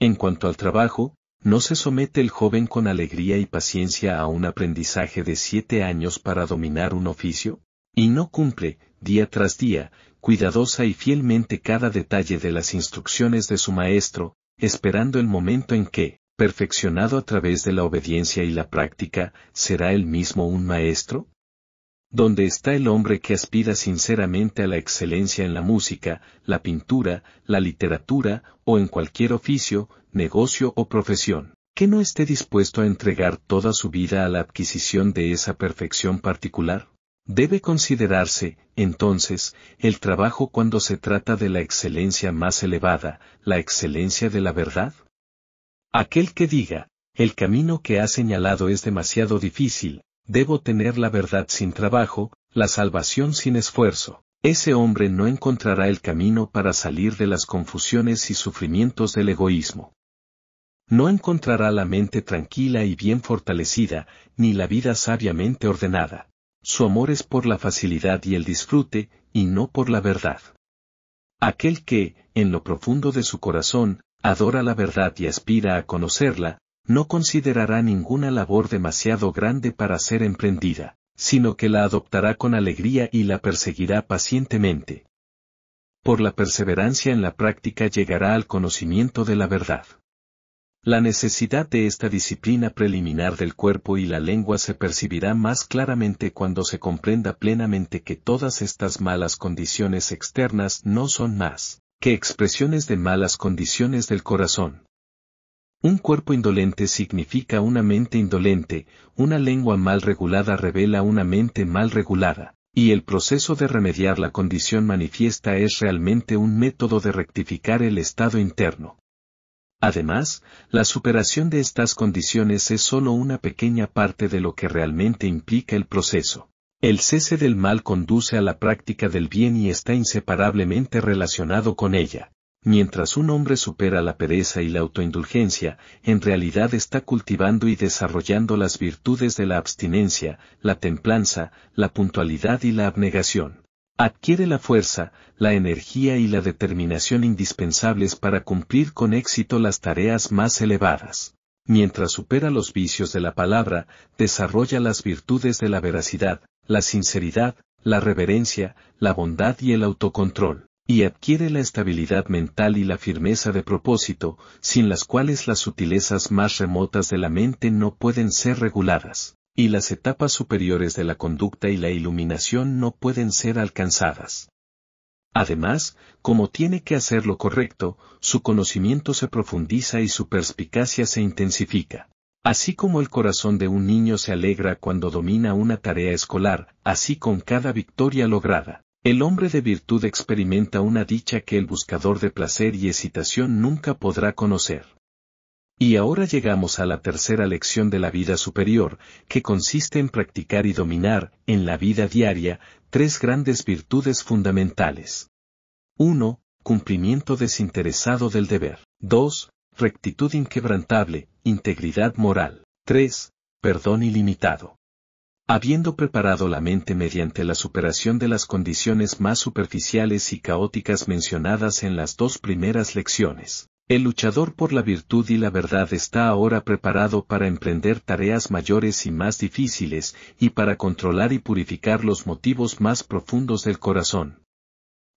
En cuanto al trabajo, no se somete el joven con alegría y paciencia a un aprendizaje de siete años para dominar un oficio, y no cumple, día tras día, cuidadosa y fielmente cada detalle de las instrucciones de su maestro, esperando el momento en que, perfeccionado a través de la obediencia y la práctica, será él mismo un maestro? ¿Dónde está el hombre que aspira sinceramente a la excelencia en la música, la pintura, la literatura o en cualquier oficio, negocio o profesión, que no esté dispuesto a entregar toda su vida a la adquisición de esa perfección particular? Debe considerarse, entonces, el trabajo cuando se trata de la excelencia más elevada, la excelencia de la verdad. Aquel que diga, el camino que ha señalado es demasiado difícil, debo tener la verdad sin trabajo, la salvación sin esfuerzo, ese hombre no encontrará el camino para salir de las confusiones y sufrimientos del egoísmo. No encontrará la mente tranquila y bien fortalecida, ni la vida sabiamente ordenada. Su amor es por la facilidad y el disfrute, y no por la verdad. Aquel que, en lo profundo de su corazón, adora la verdad y aspira a conocerla, no considerará ninguna labor demasiado grande para ser emprendida, sino que la adoptará con alegría y la perseguirá pacientemente. Por la perseverancia en la práctica llegará al conocimiento de la verdad. La necesidad de esta disciplina preliminar del cuerpo y la lengua se percibirá más claramente cuando se comprenda plenamente que todas estas malas condiciones externas no son más que expresiones de malas condiciones del corazón. Un cuerpo indolente significa una mente indolente, una lengua mal regulada revela una mente mal regulada, y el proceso de remediar la condición manifiesta es realmente un método de rectificar el estado interno Además, la superación de estas condiciones es solo una pequeña parte de lo que realmente implica el proceso. El cese del mal conduce a la práctica del bien y está inseparablemente relacionado con ella. Mientras un hombre supera la pereza y la autoindulgencia, en realidad está cultivando y desarrollando las virtudes de la abstinencia, la templanza, la puntualidad y la abnegación adquiere la fuerza, la energía y la determinación indispensables para cumplir con éxito las tareas más elevadas. Mientras supera los vicios de la palabra, desarrolla las virtudes de la veracidad, la sinceridad, la reverencia, la bondad y el autocontrol, y adquiere la estabilidad mental y la firmeza de propósito, sin las cuales las sutilezas más remotas de la mente no pueden ser reguladas. Y las etapas superiores de la conducta y la iluminación no pueden ser alcanzadas. Además, como tiene que hacer lo correcto, su conocimiento se profundiza y su perspicacia se intensifica. Así como el corazón de un niño se alegra cuando domina una tarea escolar, así con cada victoria lograda, el hombre de virtud experimenta una dicha que el buscador de placer y excitación nunca podrá conocer. Y ahora llegamos a la tercera lección de la vida superior, que consiste en practicar y dominar, en la vida diaria, tres grandes virtudes fundamentales. 1. Cumplimiento desinteresado del deber. 2. Rectitud inquebrantable, integridad moral. 3. Perdón ilimitado. Habiendo preparado la mente mediante la superación de las condiciones más superficiales y caóticas mencionadas en las dos primeras lecciones, el luchador por la virtud y la verdad está ahora preparado para emprender tareas mayores y más difíciles, y para controlar y purificar los motivos más profundos del corazón.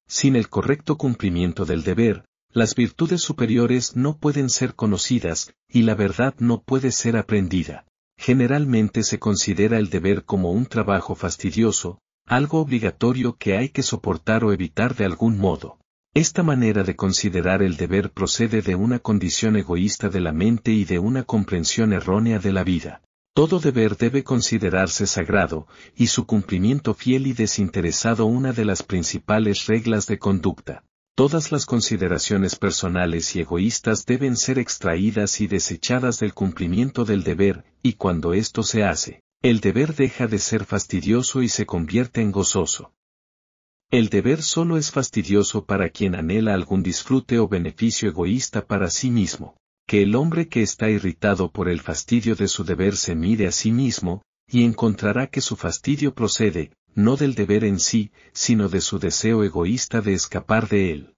Sin el correcto cumplimiento del deber, las virtudes superiores no pueden ser conocidas, y la verdad no puede ser aprendida. Generalmente se considera el deber como un trabajo fastidioso, algo obligatorio que hay que soportar o evitar de algún modo. Esta manera de considerar el deber procede de una condición egoísta de la mente y de una comprensión errónea de la vida. Todo deber debe considerarse sagrado, y su cumplimiento fiel y desinteresado una de las principales reglas de conducta. Todas las consideraciones personales y egoístas deben ser extraídas y desechadas del cumplimiento del deber, y cuando esto se hace, el deber deja de ser fastidioso y se convierte en gozoso. El deber solo es fastidioso para quien anhela algún disfrute o beneficio egoísta para sí mismo. Que el hombre que está irritado por el fastidio de su deber se mire a sí mismo, y encontrará que su fastidio procede, no del deber en sí, sino de su deseo egoísta de escapar de él.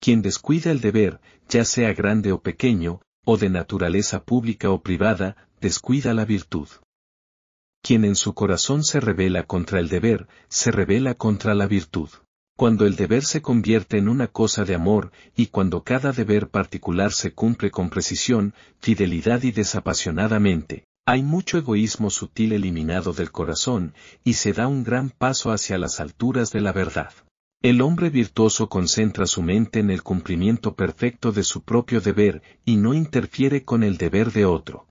Quien descuida el deber, ya sea grande o pequeño, o de naturaleza pública o privada, descuida la virtud. Quien en su corazón se revela contra el deber, se revela contra la virtud. Cuando el deber se convierte en una cosa de amor, y cuando cada deber particular se cumple con precisión, fidelidad y desapasionadamente, hay mucho egoísmo sutil eliminado del corazón, y se da un gran paso hacia las alturas de la verdad. El hombre virtuoso concentra su mente en el cumplimiento perfecto de su propio deber, y no interfiere con el deber de otro.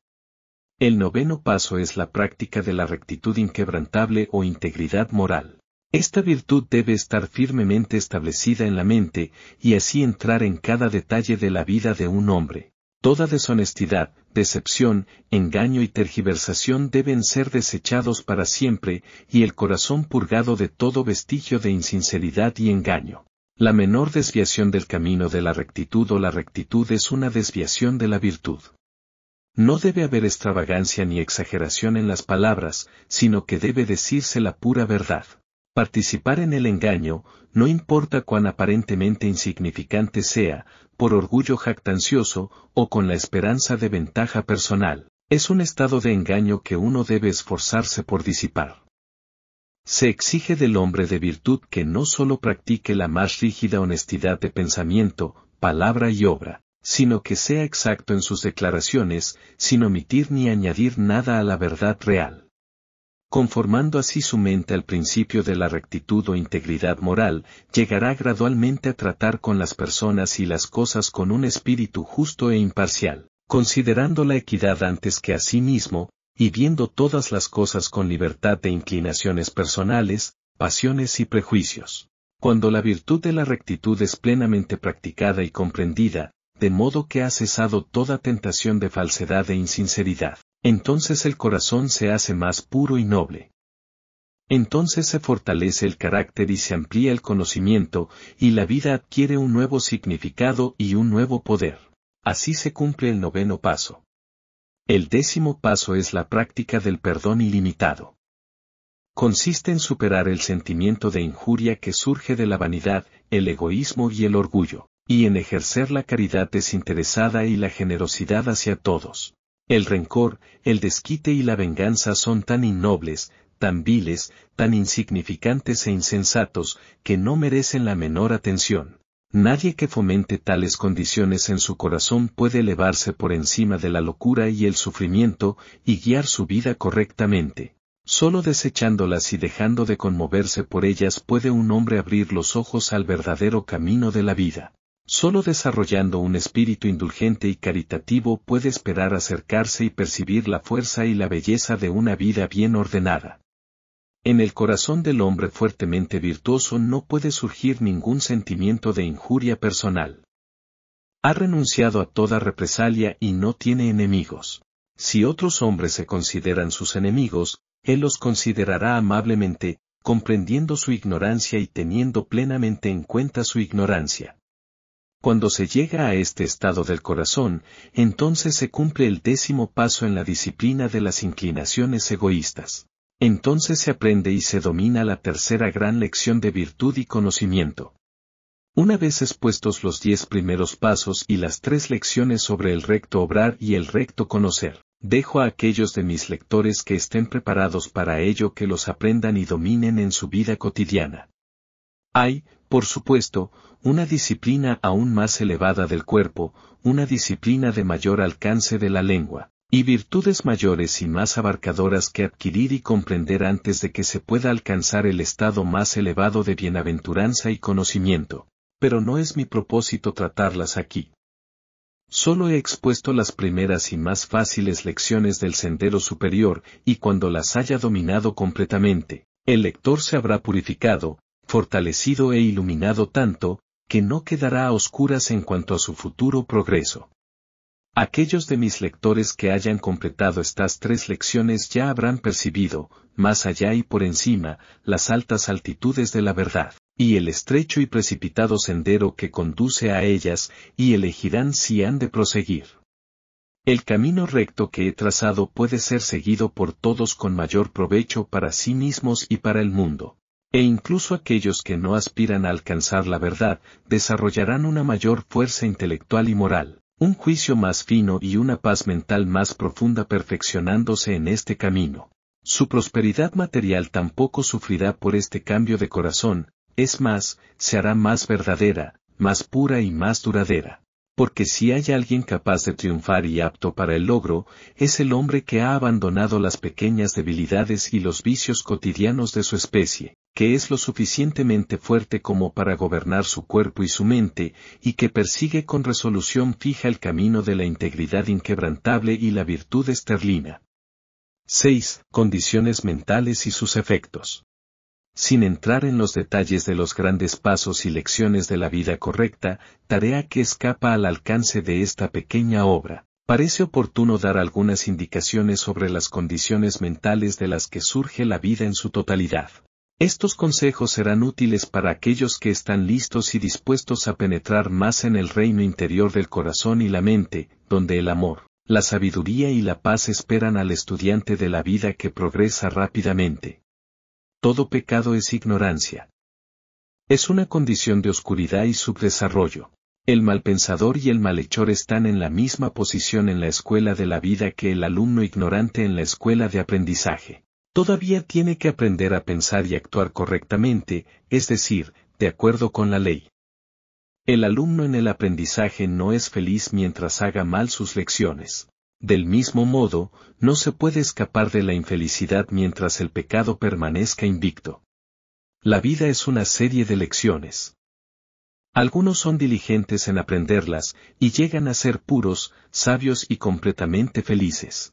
El noveno paso es la práctica de la rectitud inquebrantable o integridad moral. Esta virtud debe estar firmemente establecida en la mente y así entrar en cada detalle de la vida de un hombre. Toda deshonestidad, decepción, engaño y tergiversación deben ser desechados para siempre y el corazón purgado de todo vestigio de insinceridad y engaño. La menor desviación del camino de la rectitud o la rectitud es una desviación de la virtud. No debe haber extravagancia ni exageración en las palabras, sino que debe decirse la pura verdad. Participar en el engaño, no importa cuán aparentemente insignificante sea, por orgullo jactancioso o con la esperanza de ventaja personal, es un estado de engaño que uno debe esforzarse por disipar. Se exige del hombre de virtud que no solo practique la más rígida honestidad de pensamiento, palabra y obra, sino que sea exacto en sus declaraciones, sin omitir ni añadir nada a la verdad real. Conformando así su mente al principio de la rectitud o integridad moral, llegará gradualmente a tratar con las personas y las cosas con un espíritu justo e imparcial, considerando la equidad antes que a sí mismo, y viendo todas las cosas con libertad de inclinaciones personales, pasiones y prejuicios. Cuando la virtud de la rectitud es plenamente practicada y comprendida, de modo que ha cesado toda tentación de falsedad e insinceridad. Entonces el corazón se hace más puro y noble. Entonces se fortalece el carácter y se amplía el conocimiento, y la vida adquiere un nuevo significado y un nuevo poder. Así se cumple el noveno paso. El décimo paso es la práctica del perdón ilimitado. Consiste en superar el sentimiento de injuria que surge de la vanidad, el egoísmo y el orgullo y en ejercer la caridad desinteresada y la generosidad hacia todos. El rencor, el desquite y la venganza son tan innobles, tan viles, tan insignificantes e insensatos, que no merecen la menor atención. Nadie que fomente tales condiciones en su corazón puede elevarse por encima de la locura y el sufrimiento y guiar su vida correctamente. Solo desechándolas y dejando de conmoverse por ellas puede un hombre abrir los ojos al verdadero camino de la vida. Solo desarrollando un espíritu indulgente y caritativo puede esperar acercarse y percibir la fuerza y la belleza de una vida bien ordenada. En el corazón del hombre fuertemente virtuoso no puede surgir ningún sentimiento de injuria personal. Ha renunciado a toda represalia y no tiene enemigos. Si otros hombres se consideran sus enemigos, él los considerará amablemente, comprendiendo su ignorancia y teniendo plenamente en cuenta su ignorancia. Cuando se llega a este estado del corazón, entonces se cumple el décimo paso en la disciplina de las inclinaciones egoístas. Entonces se aprende y se domina la tercera gran lección de virtud y conocimiento. Una vez expuestos los diez primeros pasos y las tres lecciones sobre el recto obrar y el recto conocer, dejo a aquellos de mis lectores que estén preparados para ello que los aprendan y dominen en su vida cotidiana. Hay, por supuesto, una disciplina aún más elevada del cuerpo, una disciplina de mayor alcance de la lengua, y virtudes mayores y más abarcadoras que adquirir y comprender antes de que se pueda alcanzar el estado más elevado de bienaventuranza y conocimiento. Pero no es mi propósito tratarlas aquí. Solo he expuesto las primeras y más fáciles lecciones del sendero superior, y cuando las haya dominado completamente, el lector se habrá purificado, fortalecido e iluminado tanto, que no quedará a oscuras en cuanto a su futuro progreso. Aquellos de mis lectores que hayan completado estas tres lecciones ya habrán percibido, más allá y por encima, las altas altitudes de la verdad, y el estrecho y precipitado sendero que conduce a ellas, y elegirán si han de proseguir. El camino recto que he trazado puede ser seguido por todos con mayor provecho para sí mismos y para el mundo. E incluso aquellos que no aspiran a alcanzar la verdad, desarrollarán una mayor fuerza intelectual y moral, un juicio más fino y una paz mental más profunda perfeccionándose en este camino. Su prosperidad material tampoco sufrirá por este cambio de corazón, es más, se hará más verdadera, más pura y más duradera. Porque si hay alguien capaz de triunfar y apto para el logro, es el hombre que ha abandonado las pequeñas debilidades y los vicios cotidianos de su especie, que es lo suficientemente fuerte como para gobernar su cuerpo y su mente, y que persigue con resolución fija el camino de la integridad inquebrantable y la virtud esterlina. 6. Condiciones mentales y sus efectos. Sin entrar en los detalles de los grandes pasos y lecciones de la vida correcta, tarea que escapa al alcance de esta pequeña obra, parece oportuno dar algunas indicaciones sobre las condiciones mentales de las que surge la vida en su totalidad. Estos consejos serán útiles para aquellos que están listos y dispuestos a penetrar más en el reino interior del corazón y la mente, donde el amor, la sabiduría y la paz esperan al estudiante de la vida que progresa rápidamente. Todo pecado es ignorancia. Es una condición de oscuridad y subdesarrollo. El malpensador y el malhechor están en la misma posición en la escuela de la vida que el alumno ignorante en la escuela de aprendizaje. Todavía tiene que aprender a pensar y actuar correctamente, es decir, de acuerdo con la ley. El alumno en el aprendizaje no es feliz mientras haga mal sus lecciones. Del mismo modo, no se puede escapar de la infelicidad mientras el pecado permanezca invicto. La vida es una serie de lecciones. Algunos son diligentes en aprenderlas y llegan a ser puros, sabios y completamente felices.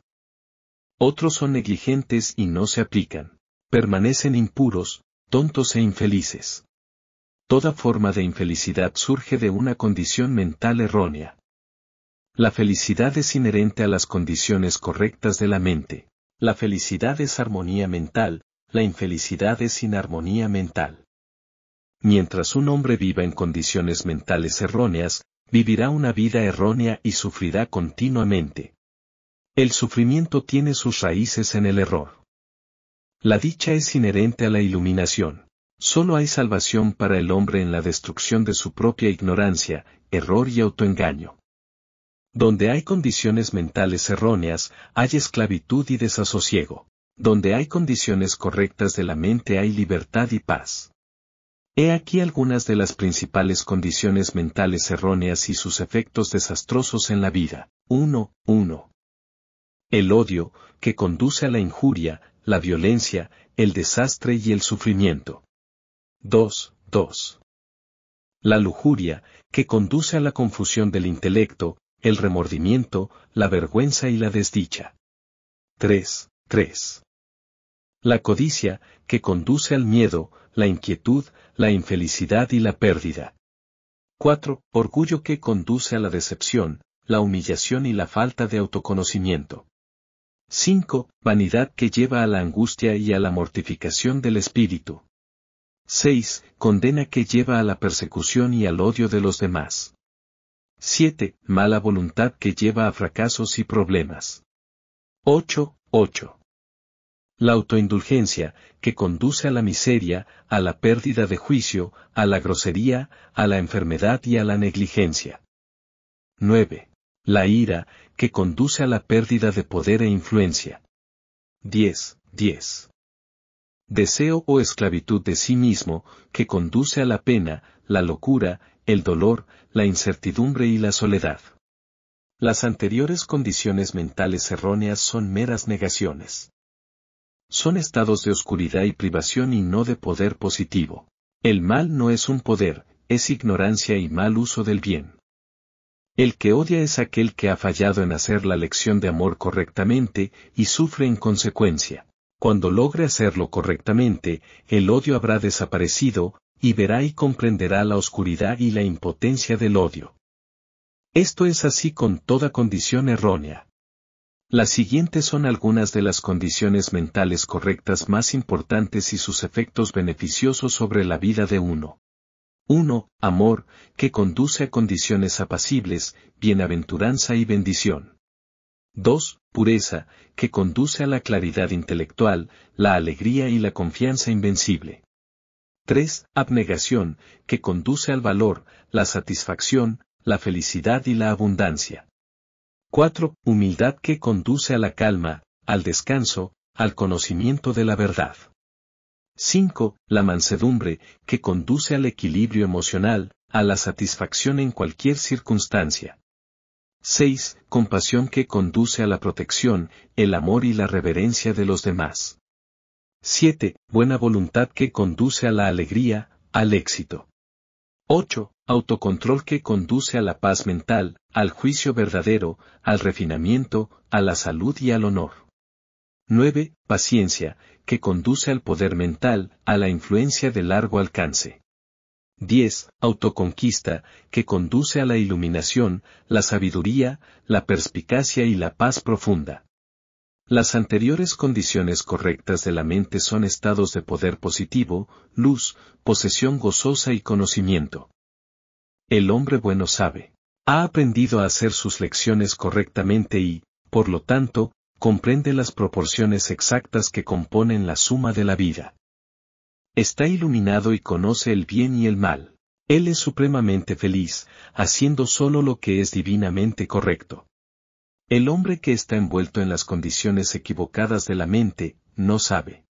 Otros son negligentes y no se aplican. Permanecen impuros, tontos e infelices. Toda forma de infelicidad surge de una condición mental errónea. La felicidad es inherente a las condiciones correctas de la mente. La felicidad es armonía mental, la infelicidad es inarmonía mental. Mientras un hombre viva en condiciones mentales erróneas, vivirá una vida errónea y sufrirá continuamente. El sufrimiento tiene sus raíces en el error. La dicha es inherente a la iluminación. Solo hay salvación para el hombre en la destrucción de su propia ignorancia, error y autoengaño. Donde hay condiciones mentales erróneas, hay esclavitud y desasosiego. Donde hay condiciones correctas de la mente hay libertad y paz. He aquí algunas de las principales condiciones mentales erróneas y sus efectos desastrosos en la vida. 1. 1. El odio, que conduce a la injuria, la violencia, el desastre y el sufrimiento. 2. La lujuria, que conduce a la confusión del intelecto, el remordimiento, la vergüenza y la desdicha. 3. La codicia, que conduce al miedo, la inquietud, la infelicidad y la pérdida. 4. Orgullo que conduce a la decepción, la humillación y la falta de autoconocimiento. 5. Vanidad que lleva a la angustia y a la mortificación del espíritu. 6. Condena que lleva a la persecución y al odio de los demás. 7. Mala voluntad que lleva a fracasos y problemas. 8. 8. La autoindulgencia, que conduce a la miseria, a la pérdida de juicio, a la grosería, a la enfermedad y a la negligencia. 9 la ira, que conduce a la pérdida de poder e influencia. 10. 10. Deseo o oh esclavitud de sí mismo, que conduce a la pena, la locura, el dolor, la incertidumbre y la soledad. Las anteriores condiciones mentales erróneas son meras negaciones. Son estados de oscuridad y privación y no de poder positivo. El mal no es un poder, es ignorancia y mal uso del bien. El que odia es aquel que ha fallado en hacer la lección de amor correctamente y sufre en consecuencia. Cuando logre hacerlo correctamente, el odio habrá desaparecido, y verá y comprenderá la oscuridad y la impotencia del odio. Esto es así con toda condición errónea. Las siguientes son algunas de las condiciones mentales correctas más importantes y sus efectos beneficiosos sobre la vida de uno. 1. Amor, que conduce a condiciones apacibles, bienaventuranza y bendición. 2. Pureza, que conduce a la claridad intelectual, la alegría y la confianza invencible. 3. Abnegación, que conduce al valor, la satisfacción, la felicidad y la abundancia. 4. Humildad que conduce a la calma, al descanso, al conocimiento de la verdad. 5. La mansedumbre, que conduce al equilibrio emocional, a la satisfacción en cualquier circunstancia. 6. Compasión que conduce a la protección, el amor y la reverencia de los demás. 7. Buena voluntad que conduce a la alegría, al éxito. 8. Autocontrol que conduce a la paz mental, al juicio verdadero, al refinamiento, a la salud y al honor. 9. Paciencia, que conduce al poder mental, a la influencia de largo alcance. 10. Autoconquista, que conduce a la iluminación, la sabiduría, la perspicacia y la paz profunda. Las anteriores condiciones correctas de la mente son estados de poder positivo, luz, posesión gozosa y conocimiento. El hombre bueno sabe. Ha aprendido a hacer sus lecciones correctamente y, por lo tanto, comprende las proporciones exactas que componen la suma de la vida. Está iluminado y conoce el bien y el mal. Él es supremamente feliz, haciendo solo lo que es divinamente correcto. El hombre que está envuelto en las condiciones equivocadas de la mente, no sabe.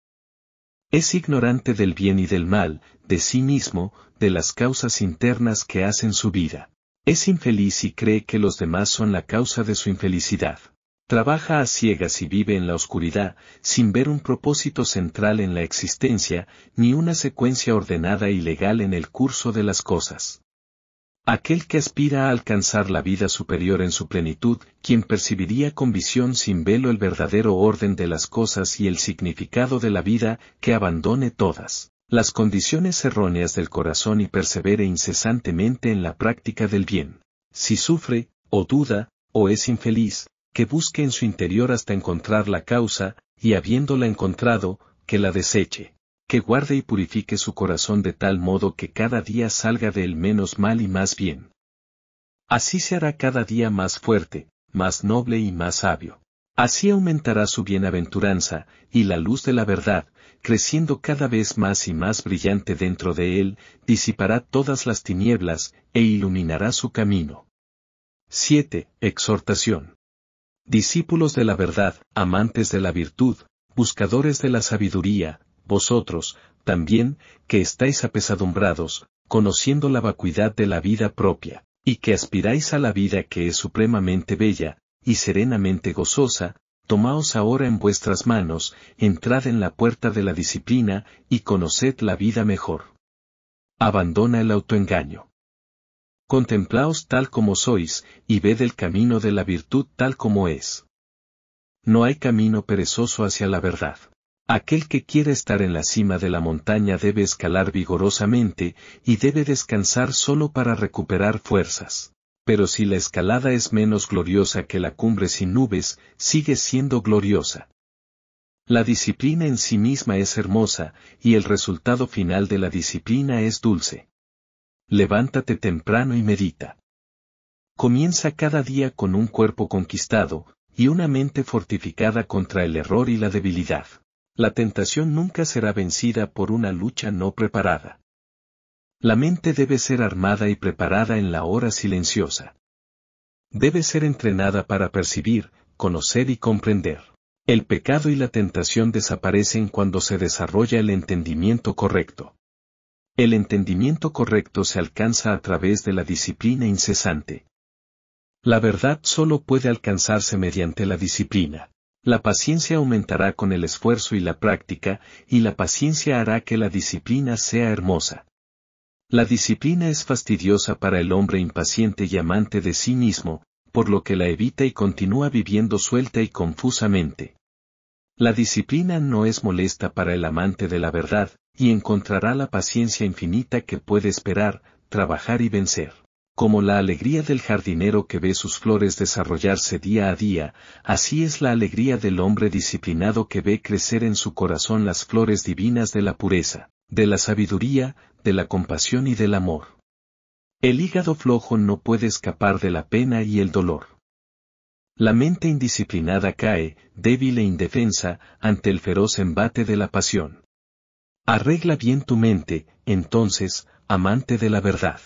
Es ignorante del bien y del mal, de sí mismo, de las causas internas que hacen su vida. Es infeliz y cree que los demás son la causa de su infelicidad. Trabaja a ciegas y vive en la oscuridad, sin ver un propósito central en la existencia, ni una secuencia ordenada y legal en el curso de las cosas. Aquel que aspira a alcanzar la vida superior en su plenitud, quien percibiría con visión sin velo el verdadero orden de las cosas y el significado de la vida, que abandone todas las condiciones erróneas del corazón y persevere incesantemente en la práctica del bien. Si sufre, o duda, o es infeliz, que busque en su interior hasta encontrar la causa, y habiéndola encontrado, que la deseche, que guarde y purifique su corazón de tal modo que cada día salga de él menos mal y más bien. Así se hará cada día más fuerte, más noble y más sabio. Así aumentará su bienaventuranza, y la luz de la verdad, creciendo cada vez más y más brillante dentro de él, disipará todas las tinieblas, e iluminará su camino. 7. Exhortación. Discípulos de la verdad, amantes de la virtud, buscadores de la sabiduría, vosotros, también, que estáis apesadumbrados, conociendo la vacuidad de la vida propia, y que aspiráis a la vida que es supremamente bella, y serenamente gozosa, tomaos ahora en vuestras manos, entrad en la puerta de la disciplina, y conoced la vida mejor. Abandona el autoengaño. Contemplaos tal como sois, y ved el camino de la virtud tal como es. No hay camino perezoso hacia la verdad. Aquel que quiere estar en la cima de la montaña debe escalar vigorosamente, y debe descansar solo para recuperar fuerzas. Pero si la escalada es menos gloriosa que la cumbre sin nubes, sigue siendo gloriosa. La disciplina en sí misma es hermosa, y el resultado final de la disciplina es dulce. Levántate temprano y medita. Comienza cada día con un cuerpo conquistado, y una mente fortificada contra el error y la debilidad. La tentación nunca será vencida por una lucha no preparada. La mente debe ser armada y preparada en la hora silenciosa. Debe ser entrenada para percibir, conocer y comprender. El pecado y la tentación desaparecen cuando se desarrolla el entendimiento correcto. El entendimiento correcto se alcanza a través de la disciplina incesante. La verdad solo puede alcanzarse mediante la disciplina. La paciencia aumentará con el esfuerzo y la práctica, y la paciencia hará que la disciplina sea hermosa. La disciplina es fastidiosa para el hombre impaciente y amante de sí mismo, por lo que la evita y continúa viviendo suelta y confusamente. La disciplina no es molesta para el amante de la verdad, y encontrará la paciencia infinita que puede esperar, trabajar y vencer. Como la alegría del jardinero que ve sus flores desarrollarse día a día, así es la alegría del hombre disciplinado que ve crecer en su corazón las flores divinas de la pureza, de la sabiduría, de la compasión y del amor. El hígado flojo no puede escapar de la pena y el dolor. La mente indisciplinada cae, débil e indefensa, ante el feroz embate de la pasión. Arregla bien tu mente, entonces, amante de la verdad.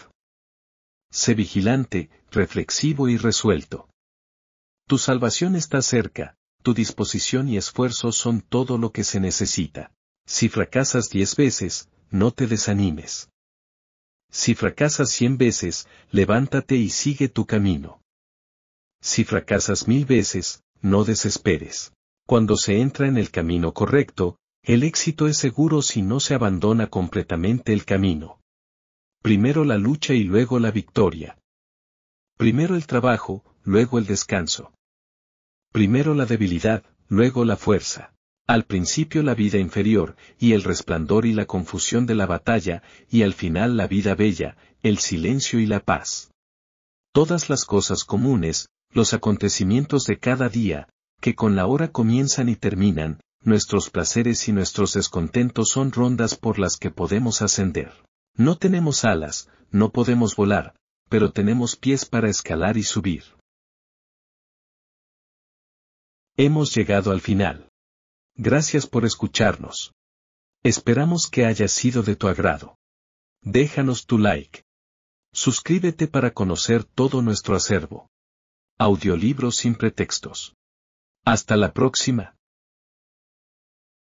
Sé vigilante, reflexivo y resuelto. Tu salvación está cerca, tu disposición y esfuerzo son todo lo que se necesita. Si fracasas diez veces, no te desanimes. Si fracasas cien veces, levántate y sigue tu camino. Si fracasas mil veces, no desesperes. Cuando se entra en el camino correcto, el éxito es seguro si no se abandona completamente el camino. Primero la lucha y luego la victoria. Primero el trabajo, luego el descanso. Primero la debilidad, luego la fuerza. Al principio la vida inferior, y el resplandor y la confusión de la batalla, y al final la vida bella, el silencio y la paz. Todas las cosas comunes, los acontecimientos de cada día, que con la hora comienzan y terminan, nuestros placeres y nuestros descontentos son rondas por las que podemos ascender. No tenemos alas, no podemos volar, pero tenemos pies para escalar y subir. Hemos llegado al final. Gracias por escucharnos. Esperamos que haya sido de tu agrado. Déjanos tu like. Suscríbete para conocer todo nuestro acervo. Audiolibros sin pretextos. Hasta la próxima.